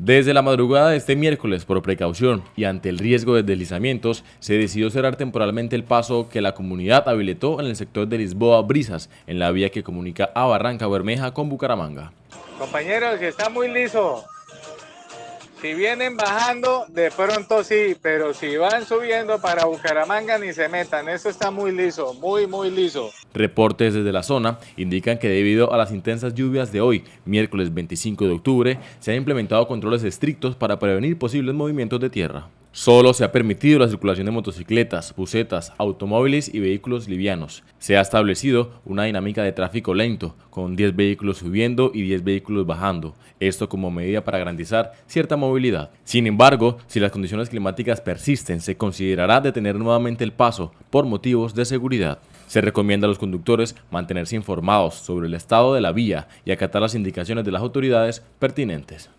Desde la madrugada de este miércoles, por precaución y ante el riesgo de deslizamientos, se decidió cerrar temporalmente el paso que la comunidad habilitó en el sector de Lisboa Brisas, en la vía que comunica a Barranca Bermeja con Bucaramanga. Compañeros, está muy liso. Si vienen bajando, de pronto sí, pero si van subiendo para Bucaramanga ni se metan. Eso está muy liso, muy, muy liso. Reportes desde la zona indican que debido a las intensas lluvias de hoy, miércoles 25 de octubre, se han implementado controles estrictos para prevenir posibles movimientos de tierra. Solo se ha permitido la circulación de motocicletas, busetas, automóviles y vehículos livianos. Se ha establecido una dinámica de tráfico lento, con 10 vehículos subiendo y 10 vehículos bajando, esto como medida para garantizar cierta movilidad. Sin embargo, si las condiciones climáticas persisten, se considerará detener nuevamente el paso por motivos de seguridad. Se recomienda a los conductores mantenerse informados sobre el estado de la vía y acatar las indicaciones de las autoridades pertinentes.